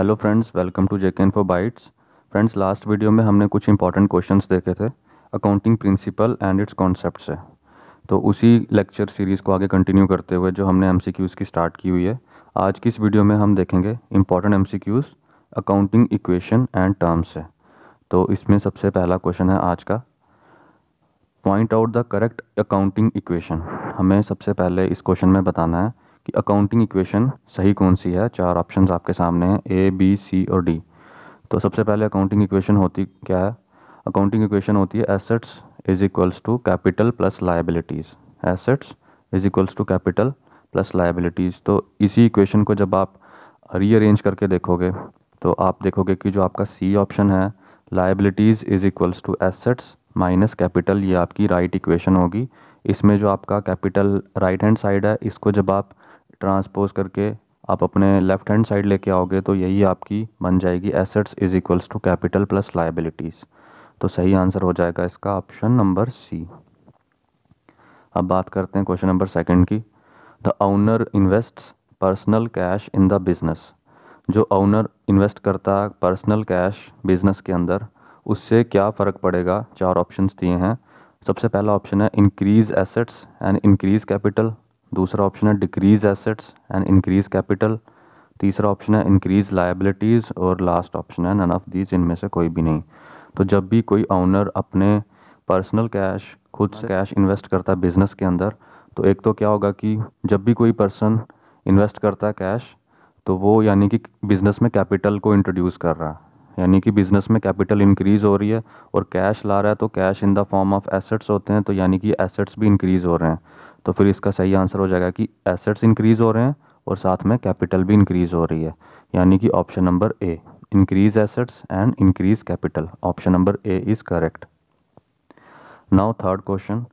Hello friends welcome to JK for bytes friends last video में हमने कुछ important questions देखे थे accounting principle and its concept से तो उसी लेक्चर सीरीज़ को आगे कंटिन्यू करते हुए जो हमने एम की स्टार्ट की हुई है आज की इस वीडियो में हम देखेंगे important um accounting equation and terms से तो इसमें सबसे पहला क्वेश्चन है आज का point out the correct accounting equation हमें सबसे पहले इस क्वेश्चन में बताना है कि अकाउंटिंग इक्वेशन सही कौन सी है चार ऑप्शन आपके सामने हैं ए बी सी और डी तो सबसे पहले अकाउंटिंग इक्वेशन होती क्या है अकाउंटिंग इक्वेशन होती है assets is equals to capital plus liabilities assets is equals to capital plus liabilities तो इसी इक्वेशन को जब आप रीअरेंज करके देखोगे तो आप देखोगे कि जो आपका सी ऑप्शन है liabilities is equals to assets minus capital ये आपकी राइट right इक्वेशन होगी इसमें जो आपका कैपिटल राइट हैंड साइड है इसको जब आप ट्रांसपोज करके आप अपने लेफ्ट हैंड साइड लेके आओगे तो यही आपकी बन जाएगी assets is equals to capital plus liabilities तो सही आंसर हो जाएगा इसका ऑप्शन नंबर सी अब बात करते हैं क्वेश्चन नंबर सेकंड की the owner invest personal cash in the business जो ओनर इन्वेस्ट करता है पर्सनल कैश बिज़नेस के अंदर उससे क्या फ़र्क पड़ेगा चार ऑप्शंस दिए हैं सबसे पहला ऑप्शन है increase assets and increase capital दूसरा ऑप्शन है decrease assets and increase capital तीसरा ऑप्शन है इंक्रीज लाइबिलिटीज़ और लास्ट ऑप्शन है नन ऑफ दीज इनमें से कोई भी नहीं तो जब भी कोई ऑनर अपने पर्सनल कैश खुद से कैश इन्वेस्ट करता है बिज़नेस के अंदर तो एक तो क्या होगा कि जब भी कोई पर्सन इन्वेस्ट करता है कैश तो वो यानी कि बिज़नेस में कैपिटल को इंट्रोड्यूस कर रहा है यानी कि बिज़नेस में कैपिटल इंक्रीज़ हो रही है और कैश ला रहा है तो cash in the form of assets होते हैं तो यानी कि एसेट्स भी इंक्रीज़ हो रहे हैं तो फिर इसका सही आंसर हो जाएगा कि एसेट्स इंक्रीज हो रहे हैं और साथ में कैपिटल भी इंक्रीज हो रही है यानी कि option number A increase assets and increase capital option number A is correct now third question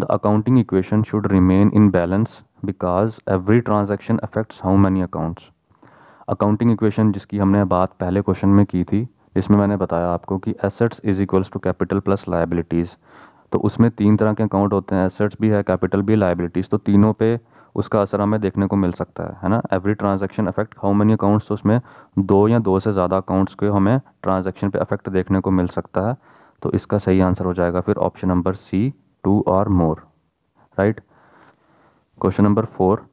the accounting equation should remain in balance because every transaction affects how many accounts accounting equation जिसकी हमने बात पहले question में की थी इसमें मैंने बताया आपको कि assets is equals to capital plus liabilities तो उसमें तीन तरह के अकाउंट होते हैं एसेट्स भी है कैपिटल भी लाइबिलिटीज़ तो तीनों पे उसका असर हमें देखने को मिल सकता है है ना every transaction affect how many accounts तो उसमें दो या दो से ज़्यादा अकाउंट्स के हमें ट्रांजेक्शन पे अफेक्ट देखने को मिल सकता है तो इसका सही आंसर हो जाएगा फिर ऑप्शन नंबर सी टू और more right question number four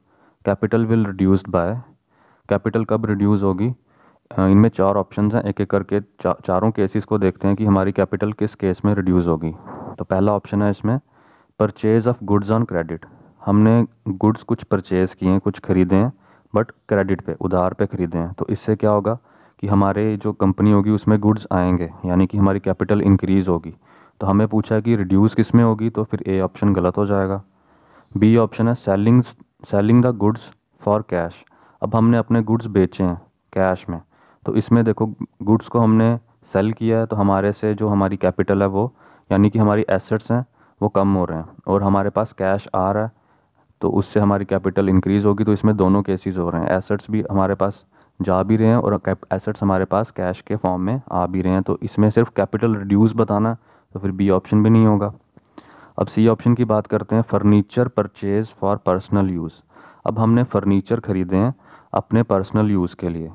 capital will reduced by capital कब रिड्यूस होगी इनमें चार ऑप्शन हैं एक एक करके चा, चारों केसेस को देखते हैं कि हमारी कैपिटल किस केस में रिड्यूस होगी तो पहला ऑप्शन है इसमें purchase of goods on credit हमने गुड्स कुछ परचेज़ किए हैं कुछ ख़रीदे हैं बट क्रेडिट पे उधार पे ख़रीदे हैं तो इससे क्या होगा कि हमारे जो कंपनी होगी उसमें गुड्स आएंगे यानी कि हमारी कैपिटल इंक्रीज़ होगी तो हमें पूछा कि रिड्यूस किस में होगी तो फिर ए ऑप्शन गलत हो जाएगा बी ऑप्शन है selling selling the goods for cash अब हमने अपने गुड्स बेचे हैं कैश में तो इसमें देखो गुड्स को हमने सेल किया है तो हमारे से जो हमारी कैपिटल है वो यानी कि हमारी एसेट्स हैं वो कम हो रहे हैं और हमारे पास कैश आ रहा है तो उससे हमारी कैपिटल इंक्रीज़ होगी तो इसमें दोनों केसेस हो रहे हैं एसेट्स भी हमारे पास जा भी रहे हैं और एसेट्स हमारे पास कैश के फॉर्म में आ भी रहे हैं तो इसमें सिर्फ कैपिटल रिड्यूस बताना तो फिर बी ऑप्शन भी नहीं होगा अब सी ऑप्शन की बात करते हैं furniture purchase for personal use अब हमने फर्नीचर ख़रीदे हैं अपने पर्सनल यूज़ के लिए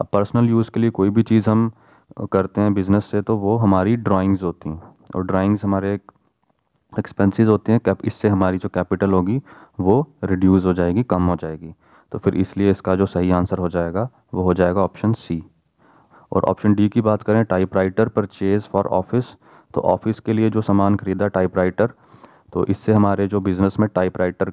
अब पर्सनल यूज़ के लिए कोई भी चीज़ हम करते हैं बिज़नेस से तो वो हमारी ड्राइंग्स होती हैं और ड्राइंग्स हमारे एक एक्सपेंसेस होते हैं इससे हमारी जो कैपिटल होगी वो रिड्यूस हो जाएगी कम हो जाएगी तो फिर इसलिए इसका जो सही आंसर हो जाएगा वो हो जाएगा ऑप्शन सी और ऑप्शन डी की बात करें typewriter purchase for office तो ऑफिस के लिए जो सामान खरीदा टाइप राइटर तो इससे हमारे जो बिज़नेस में टाइप राइटर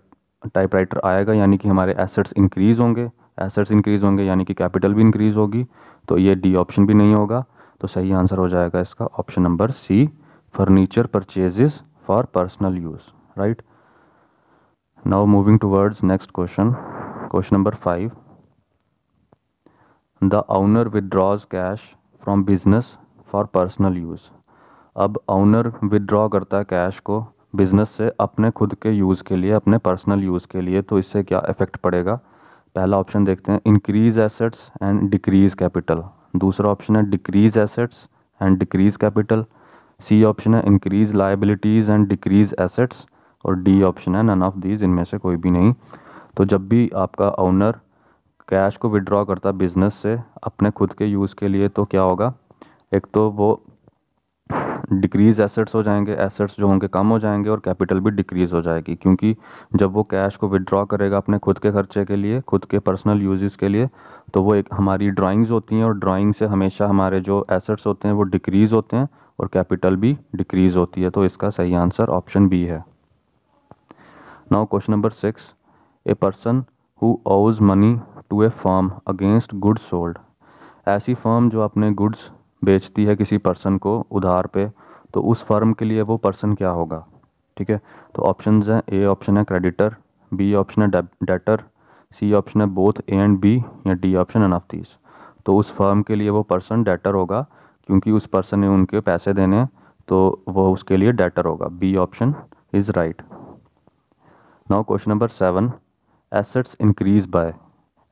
टाइप राइटर आएगा यानी कि हमारे एसेट्स इंक्रीज़ होंगे एसेट्स इंक्रीज़ होंगे यानी कि कैपिटल भी इंक्रीज़ होगी तो ये डी ऑप्शन भी नहीं होगा तो सही आंसर हो जाएगा इसका option number C furniture purchases for personal use right now moving towards next question question number five the owner withdraws cash from business for personal use अब ऑनर विदड्रॉ करता है कैश को बिज़नेस से अपने खुद के यूज़ के लिए अपने पर्सनल यूज़ के लिए तो इससे क्या इफ़ेक्ट पड़ेगा पहला ऑप्शन देखते हैं increase assets and decrease capital दूसरा ऑप्शन है decrease assets and decrease capital C option है increase liabilities and decrease assets और डी ऑप्शन है नन ऑफ दीज इनमें से कोई भी नहीं तो जब भी आपका ओनर कैश को विड्रॉ करता बिजनेस से अपने खुद के यूज़ के लिए तो क्या होगा एक तो वो डिक्रीज एसेट्स हो जाएंगे एसेट्स जो होंगे कम हो जाएंगे और कैपिटल भी डिक्रीज हो जाएगी क्योंकि जब वो कैश को विड्रॉ करेगा अपने खुद के खर्चे के लिए खुद के पर्सनल यूजेस के लिए तो वो एक हमारी ड्राइंग्स होती हैं और ड्राइंग से हमेशा हमारे जो एसेट्स होते हैं वो डिक्रीज होते हैं और कैपिटल भी डिक्रीज होती है तो इसका सही आंसर ऑप्शन बी है now question number six a person who owes money to a firm against goods sold ऐसी फर्म जो अपने गुड्स बेचती है किसी पर्सन को उधार पे तो उस फर्म के लिए वो पर्सन क्या होगा ठीक है तो ऑप्शन हैं ए ऑप्शन है क्रेडिटर बी ऑप्शन है डेटर सी ऑप्शन है बोथ ए एंड बी या D option none of these तो उस फर्म के लिए वो पर्सन डेटर होगा क्योंकि उस पर्सन ने उनके पैसे देने तो वो उसके लिए डेटर होगा B option is right now question number seven assets increase by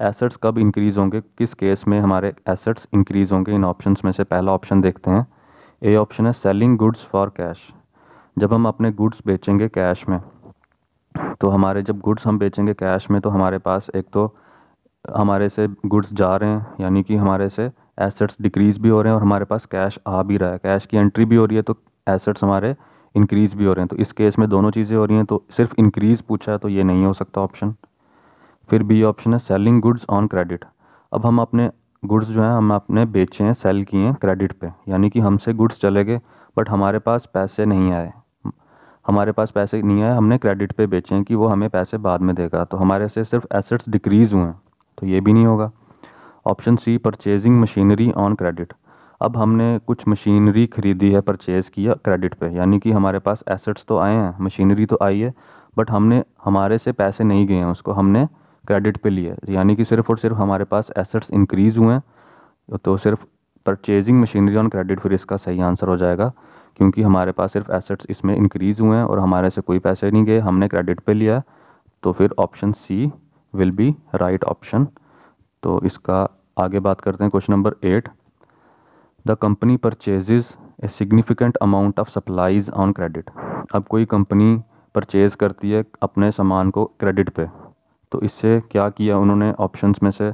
assets कब इंक्रीज़ होंगे किस केस में हमारे एसेट्स इंक्रीज़ होंगे इन ऑप्शंस में से पहला ऑप्शन देखते हैं ए ऑप्शन है सेलिंग गुड्स फॉर कैश जब हम अपने गुड्स बेचेंगे कैश में तो हमारे जब गुड्स हम बेचेंगे कैश में तो हमारे पास एक तो हमारे से गुड्स जा रहे हैं यानी कि हमारे से एसेट्स डिक्रीज भी हो रहे हैं और हमारे पास कैश आ भी रहा है कैश की एंट्री भी हो रही है तो एसेट्स हमारे इंक्रीज़ भी हो रहे हैं तो इस केस में दोनों चीज़ें हो रही हैं तो सिर्फ इंक्रीज़ पूछा है तो ये नहीं हो सकता ऑप्शन फिर बी ऑप्शन है सेलिंग गुड्स ऑन क्रेडिट अब हम अपने गुड्स जो हैं हम अपने बेचे हैं सेल किए हैं क्रेडिट पे यानी कि हमसे गुड्स चले गए बट हमारे पास पैसे नहीं आए हमारे पास पैसे नहीं आए हमने क्रेडिट पे बेचे हैं कि वो हमें पैसे बाद में देगा तो हमारे से सिर्फ एसेट्स डिक्रीज़ हुए हैं तो ये भी नहीं होगा option C purchasing machinery on credit अब हमने कुछ मशीनरी खरीदी है परचेज़ किया क्रेडिट पे यानी कि हमारे पास एसेट्स तो आए हैं मशीनरी तो आई है बट हमने हमारे से पैसे नहीं गए हैं उसको हमने क्रेडिट पे लिए यानी कि सिर्फ और सिर्फ हमारे पास एसेट्स इंक्रीज हुए हैं तो सिर्फ परचेजिंग मशीनरी ऑन क्रेडिट फिर इसका सही आंसर हो जाएगा क्योंकि हमारे पास सिर्फ एसेट्स इसमें इंक्रीज हुए हैं और हमारे से कोई पैसे नहीं गए हमने क्रेडिट पे लिया तो फिर option C will be right option तो इसका आगे बात करते हैं question number eight the company purchases a significant amount of supplies on credit अब कोई कंपनी परचेज करती है अपने सामान को क्रेडिट पे तो इससे क्या किया उन्होंने ऑप्शंस में से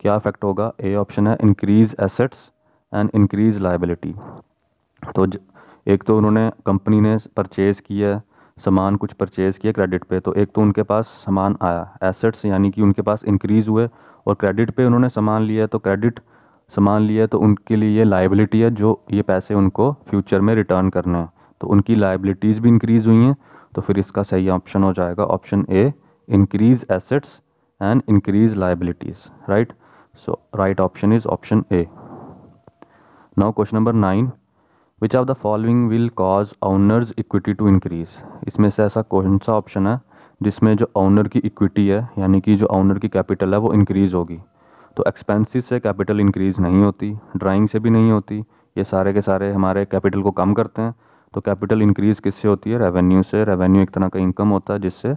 क्या इफेक्ट होगा ए ऑप्शन है increase assets and increase liability तो एक तो उन्होंने कंपनी ने परचेज़ किया सामान कुछ परचेज़ किया क्रेडिट पे तो एक तो उनके पास सामान आया एसेट्स यानी कि उनके पास इंक्रीज़ हुए और क्रेडिट पे उन्होंने सामान लिया तो क्रेडिट सामान लिया तो उनके लिए ये लाइबिलिटी है जो ये पैसे उनको फ्यूचर में रिटर्न करना है तो उनकी लाइबिलिटीज़ भी इंक्रीज़ हुई हैं तो फिर इसका सही ऑप्शन हो जाएगा option A increase assets and increase liabilities right so right option is option a now question number 9 which are the following will cause owners equity to increase इसमें से ऐसा कौन सा ऑप्शन है जिसमें जो ऑनर की इक्विटी है यानी कि जो ओनर की कैपिटल है वो इंक्रीज होगी तो एक्सपेंसिस से कैपिटल इंक्रीज नहीं होती ड्राइंग से भी नहीं होती ये सारे के सारे हमारे कैपिटल को कम करते हैं तो कैपिटल इंक्रीज किससे होती है रेवेन्यू से रेवेन्यू एक तरह का इनकम होता है जिससे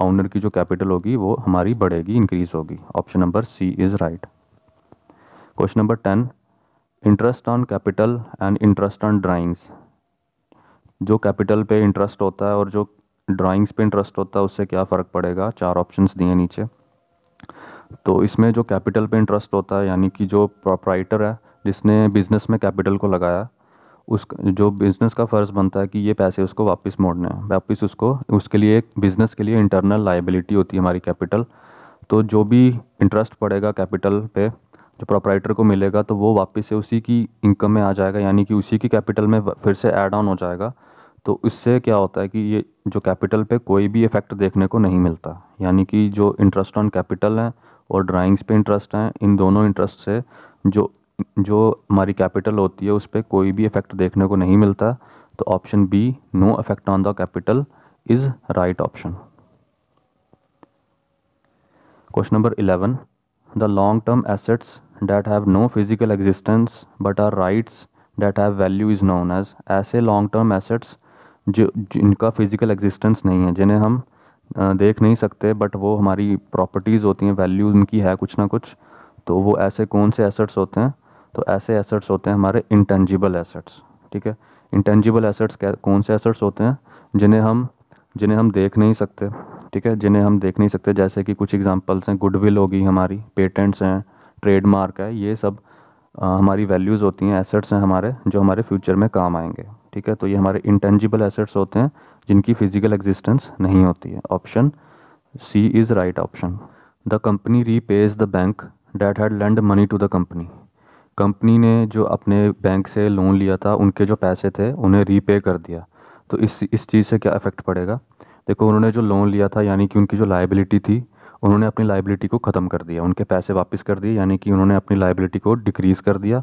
ऑनर की जो कैपिटल होगी वो हमारी बढ़ेगी इंक्रीज होगी option number C is right question number ten interest on capital and interest on drawings जो कैपिटल पे इंटरेस्ट होता है और जो ड्राइंग्स पे इंटरेस्ट होता है उससे क्या फ़र्क पड़ेगा चार ऑप्शंस दिए नीचे तो इसमें जो कैपिटल पे इंटरेस्ट होता है यानी कि जो प्रोपराइटर है जिसने बिजनेस में कैपिटल को लगाया उस जो बिज़नेस का फ़र्ज़ बनता है कि ये पैसे उसको वापस मोड़ने हैं वापस उसको उसके लिए एक बिज़नेस के लिए इंटरनल लाइबिलिटी होती है हमारी कैपिटल तो जो भी इंटरेस्ट पड़ेगा कैपिटल पे जो प्रोपराइटर को मिलेगा तो वो वापस से उसी की इनकम में आ जाएगा यानी कि उसी की कैपिटल में फिर से एड ऑन हो जाएगा तो इससे क्या होता है कि ये जो कैपिटल पे कोई भी इफ़ेक्ट देखने को नहीं मिलता यानी कि जो इंटरेस्ट ऑन कैपिटल है और ड्राइंग्स पे इंटरेस्ट हैं इन दोनों इंटरेस्ट से जो जो हमारी कैपिटल होती है उस पर कोई भी इफेक्ट देखने को नहीं मिलता तो option B no effect on the capital is right option question number eleven the long term assets that have no physical existence but are rights that have value is known as ऐसे long term assets जो जिनका physical existence नहीं है जिन्हें हम देख नहीं सकते बट वो हमारी प्रॉपर्टीज़ होती हैं वैल्यू उनकी है कुछ ना कुछ तो वो ऐसे कौन से एसेट्स होते हैं तो ऐसे एसेट्स होते हैं हमारे इंटेंजिबल एसेट्स ठीक है इंटेंजिबल एसेट्स कौन से एसेट्स होते हैं जिन्हें हम जिन्हें हम देख नहीं सकते ठीक है जिन्हें हम देख नहीं सकते जैसे कि कुछ एग्जांपल्स हैं गुडविल होगी हमारी पेटेंट्स हैं ट्रेडमार्क है ये सब आ, हमारी वैल्यूज़ होती हैं एसेट्स हैं हमारे जो हमारे फ्यूचर में काम आएंगे ठीक है तो ये हमारे इंटेंजिबल एसेट्स होते हैं जिनकी फिजिकल एग्जिस्टेंस नहीं होती है option C is right option the company repays the bank that had lend money to the company company ने जो अपने बैंक से लोन लिया था उनके जो पैसे थे उन्हें रीपे कर दिया तो इस इस चीज़ से क्या इफ़ेक्ट पड़ेगा देखो उन्होंने जो लोन लिया था यानी कि उनकी जो लाइबिलिटी थी उन्होंने अपनी लाइबिलिटी को ख़त्म कर दिया उनके पैसे वापस कर दिए यानी कि उन्होंने अपनी लाइबिलिटी को डिक्रीज़ कर दिया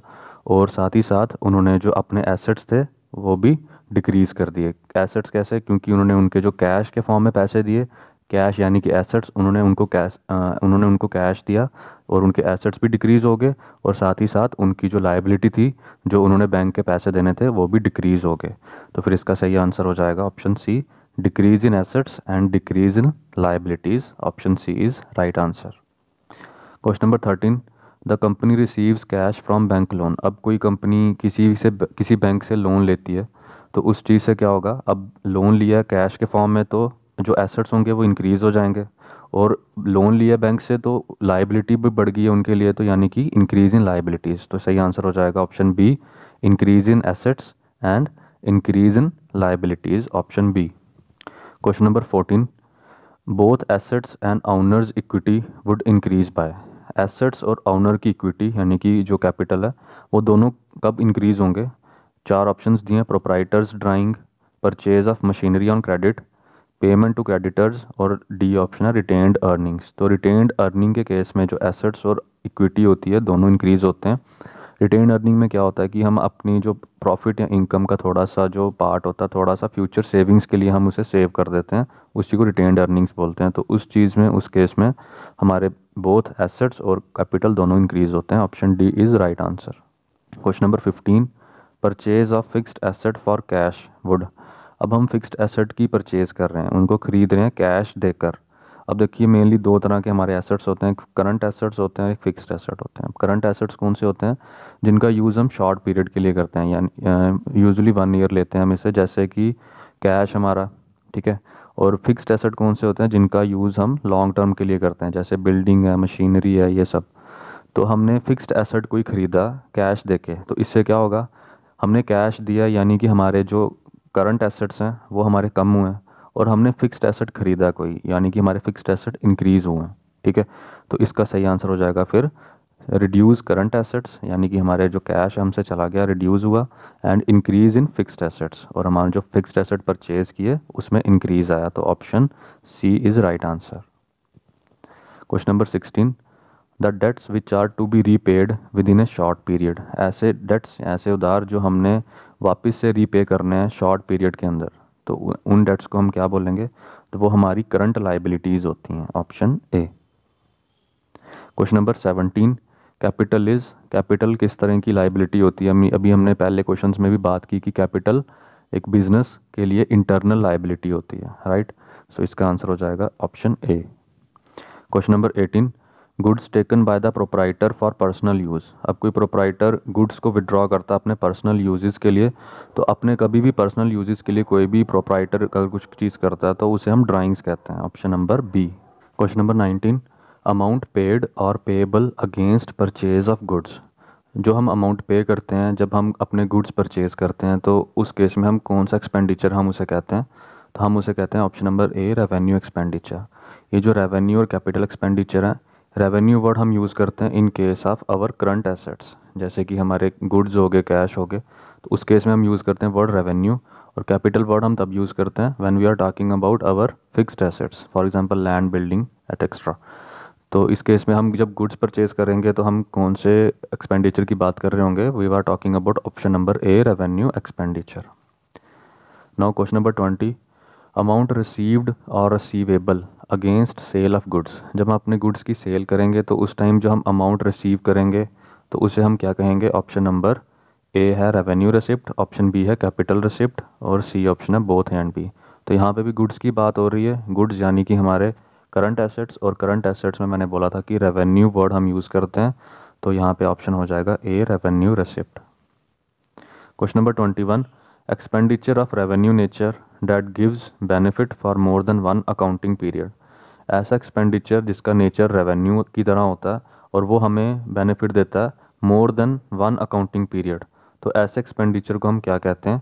और साथ ही साथ उन्होंने जो अपने एसेट्स थे वो भी डिक्रीज़ कर दिए एसेट्स कैसे क्योंकि उन्होंने उनके जो कैश के फॉर्म में पैसे दिए कैश यानी कि एसेट्स उन्होंने उनको कैश उन्होंने उनको कैश दिया और उनके एसेट्स भी डिक्रीज़ हो गए और साथ ही साथ उनकी जो लाइबिलिटी थी जो उन्होंने बैंक के पैसे देने थे वो भी डिक्रीज़ हो गए तो फिर इसका सही आंसर हो जाएगा option C decrease in assets and decrease in liabilities option C is right answer question number thirteen the company receives cash from bank loan अब कोई कंपनी किसी से किसी बैंक से लोन लेती है तो उस चीज़ से क्या होगा अब लोन लिया कैश के फॉर्म में तो जो एसेट्स होंगे वो इंक्रीज़ हो जाएंगे और लोन लिया बैंक से तो लाइबिलिटी भी बढ़ गई है उनके लिए तो यानी कि इंक्रीज़ इन लाइबिलिटीज़ तो सही आंसर हो जाएगा option B increase in assets and increase in liabilities option B question number fourteen both assets and owners equity would increase by assets और ऑनर की इक्विटी यानी कि जो कैपिटल है वो दोनों कब इंक्रीज़ होंगे चार ऑप्शंस दिए हैं proprietors drawing purchase of machinery on credit payment to creditors और डी ऑप्शन है रिटेन्ड अर्निंग्स तो रिटेन्ड अर्निंग के केस में जो एसेट्स और इक्विटी होती है दोनों इंक्रीज होते हैं रिटेन अर्निंग में क्या होता है कि हम अपनी जो प्रॉफिट या इनकम का थोड़ा सा जो पार्ट होता है थोड़ा सा फ्यूचर सेविंग्स के लिए हम उसे सेव कर देते हैं उसी को रिटेन्ड अर्निंग्स बोलते हैं तो उस चीज़ में उस केस में हमारे बोथ एसेट्स और कैपिटल दोनों इंक्रीज होते हैं option D is right answer question number fifteen purchase of fixed asset for cash would अब हम फिक्स्ड एसेट की परचेज़ कर रहे हैं उनको ख़रीद रहे हैं कैश देकर अब देखिए मेनली दो तरह के हमारे एसेट्स होते हैं करंट एसेट्स होते हैं एक फिक्स्ड एसेट होते हैं करंट एसेट्स कौन से होते हैं जिनका यूज़ हम शॉर्ट पीरियड के लिए करते हैं यानी यूजली वन ईयर लेते हैं हम इसे जैसे कि कैश हमारा ठीक है और फिक्स्ड एसेट कौन से होते हैं जिनका यूज़ हम लॉन्ग टर्म के लिए करते हैं जैसे बिल्डिंग है मशीनरी है ये सब तो हमने फिक्स्ड एसेट कोई ख़रीदा कैश दे के तो इससे क्या होगा हमने कैश दिया यानी कि हमारे जो करंट एसेट्स हैं वो हमारे कम हुए हैं और हमने फिक्स्ड एसेट खरीदा कोई यानी कि हमारे फिक्स्ड एसेट इंक्रीज़ हुए हैं ठीक है तो इसका सही आंसर हो जाएगा फिर रिड्यूस करंट एसेट्स यानी कि हमारे जो कैश हमसे चला गया रिड्यूस हुआ and increase in fixed assets और हमारे जो फिक्स्ड एसेट परचेज़ किए उसमें इंक्रीज़ आया तो option C is right answer question number sixteen the debts which are to be repaid within a short period ऐसे डेट्स ऐसे उधार जो हमने वापस से रीपे करने हैं शॉर्ट पीरियड के अंदर तो उन डेट्स को हम क्या बोलेंगे तो वो हमारी करंट लाइबिलिटीज़ होती हैं option A question number seventeen capital is capital किस तरह की लाइबिलिटी होती है अभी हमने पहले क्वेश्चन में भी बात की कि कैपिटल एक बिजनेस के लिए इंटरनल लाइबिलिटी होती है राइट right? सो so इसका आंसर हो जाएगा option A question number eighteen goods taken by the proprietor for personal use अब कोई प्रोपराइटर गुड्स को विड्रॉ करता है अपने पर्सनल यूजेस के लिए तो अपने कभी भी पर्सनल यूजेस के लिए कोई भी प्रोपराइटर अगर कुछ चीज़ करता है तो उसे हम ड्राइंग्स कहते हैं option number B question number nineteen amount paid और payable against purchase of goods जो हम अमाउंट पे करते हैं जब हम अपने गुड्स परचेज करते हैं तो उस केस में हम कौन सा एक्सपेंडिचर हम उसे कहते हैं तो हम उसे कहते हैं option number A revenue expenditure ये जो रेवेन्यू और कैपिटल एक्सपेंडिचर है रेवेन्यू वर्ड हम यूज़ करते हैं in case of our current assets जैसे कि हमारे गुड्स हो गए कैश हो गए तो उस केस में हम यूज़ करते हैं वर्ड रेवेन्यू और कैपिटल वर्ड हम तब यूज़ करते हैं when we are talking about our fixed assets for example land building et extra तो इस केस में हम जब गुड्स परचेज करेंगे तो हम कौन से एक्सपेंडिचर की बात कर रहे होंगे we are talking about option number A revenue expenditure now question number twenty amount received और receivable against sale of goods जब हम अपने गुड्स की सेल करेंगे तो उस टाइम जो हम अमाउंट रिसीव करेंगे तो उसे हम क्या कहेंगे ऑप्शन नंबर ए है रेवेन्यू रिसिप्ट ऑप्शन बी है कैपिटल रिसिप्ट और सी ऑप्शन है बोथ एंड बी तो यहाँ पे भी गुड्स की बात हो रही है गुड्स यानी कि हमारे करंट एसेट्स और करंट एसेट्स में मैंने बोला था कि रेवेन्यू वर्ड हम यूज़ करते हैं तो यहाँ पे ऑप्शन हो जाएगा A revenue receipt question number twenty one expenditure of revenue nature that gives benefit for more than one accounting period ऐसा एक्सपेंडिचर जिसका नेचर रेवेन्यू की तरह होता है और वो हमें बेनिफिट देता है more than one accounting period तो ऐसे एक्सपेंडिचर को हम क्या कहते हैं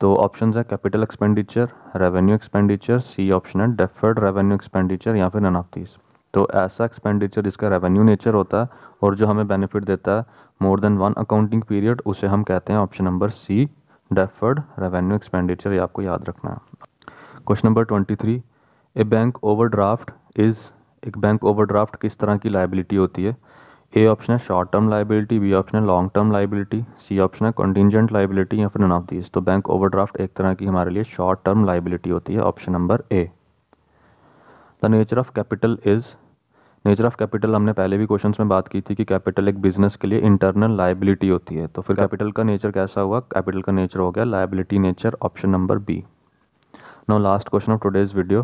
तो ऑप्शन है capital expenditure revenue expenditure C option है डेफर्ड रेवेन्यू एक्सपेंडिचर या फिर नन ऑफ दीज तो ऐसा एक्सपेंडिचर जिसका रेवेन्यू नेचर होता है और जो हमें बेनिफिट देता है more than one accounting period उसे हम कहते हैं option number C deferred revenue expenditure ये आपको याद रखना है question number twenty three A bank overdraft is एक बैंक ओवरड्राफ्ट किस तरह की लाइबिलिटी होती है ए ऑप्शन है short term liability B option है long term liability C option है कंटिजेंट लाइबिलिटी या फिर नन ऑफ दीज तो बैंक ओवरड्राफ्ट एक तरह की हमारे लिए शॉर्ट टर्म लाइबिलिटी होती है option number A the nature of capital is nature of capital हमने पहले भी क्वेश्चंस में बात की थी कि कैपिटल एक बिजनेस के लिए इंटरनल लाइबिलिटी होती है तो फिर कैपिटल का नेचर कैसा हुआ कैपिटल का नेचर हो गया liability nature option number B no last question of today's video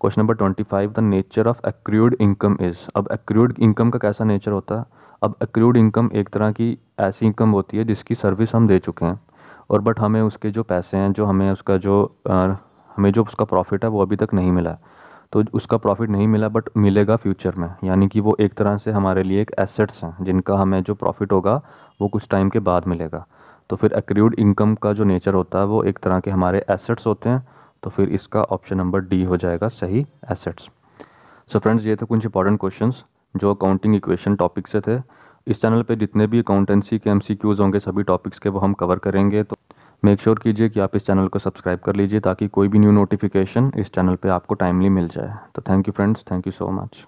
question number twenty five the nature of accrued income is अब एक्रूड इनकम का कैसा नेचर होता है अब एक्रूड इनकम एक तरह की ऐसी इनकम होती है जिसकी सर्विस हम दे चुके हैं और बट हमें उसके जो पैसे हैं जो हमें उसका जो आ, हमें जो उसका प्रॉफिट है वो अभी तक नहीं मिला है तो उसका प्रॉफिट नहीं मिला बट मिलेगा फ्यूचर में यानी कि वो एक तरह से हमारे लिए एक एसेट्स हैं जिनका हमें जो प्रॉफिट होगा वो कुछ टाइम के बाद मिलेगा तो फिर एक्रूड इनकम का जो नेचर होता है वो एक तरह के हमारे एसेट्स होते हैं तो फिर इसका ऑप्शन नंबर डी हो जाएगा सही एसेट्स सो फ्रेंड्स ये थे कुछ इंपॉर्टेंट क्वेश्चंस जो अकाउंटिंग इक्वेशन टॉपिक से थे इस चैनल पे जितने भी अकाउंटेंसी के एमसीक्यूज होंगे सभी टॉपिक्स के वो हम कवर करेंगे तो मेक श्योर कीजिए कि आप इस चैनल को सब्सक्राइब कर लीजिए ताकि कोई भी न्यू नोटिफिकेशन इस चैनल पे आपको टाइमली मिल जाए तो thank you friends thank you so much